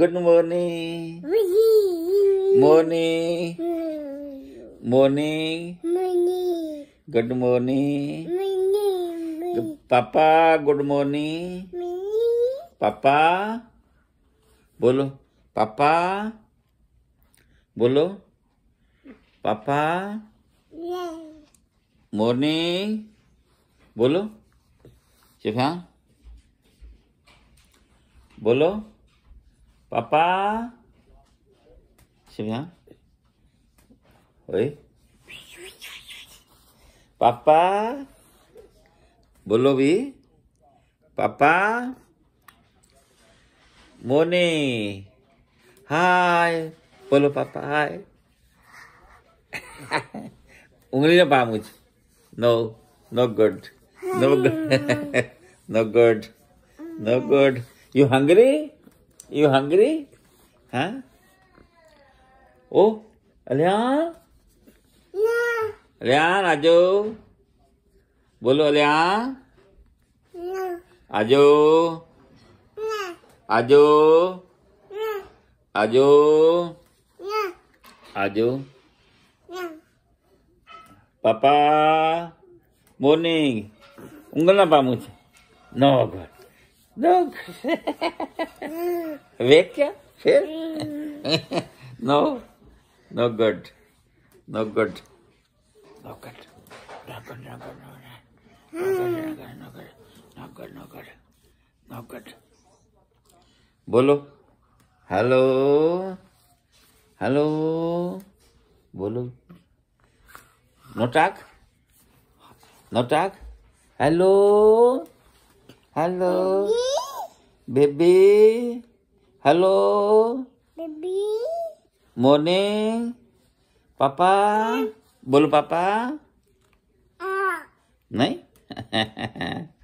Good morning morning morning good morning పాపా good morning పాపా బోలో పాపా బోలో పాపా మార్నింగ్ बोलो చెప్పా बोलो पापा शिवया ओए पापा बोलो भी पापा मोने हाय बोलो पापा हाय उंगली ना पा मुझ no no good no good no good no good You hungry? You hungry? Huh? Oh, Alian? No. Alian, Ajo? Bolo, Alian? No. Ajo? No. Ajo? No. Ajo? No. Ajo? No. Papa? Morning. Ungal na ba mo? No, God. देख क्या फिर no no good no good no good no good no good no good no good no good बोलो hello hello बोलो no talk talk no hello Halo. Baby. Halo. Baby. Morning. Papa. Ah. Bolu papa. Ah. Naik.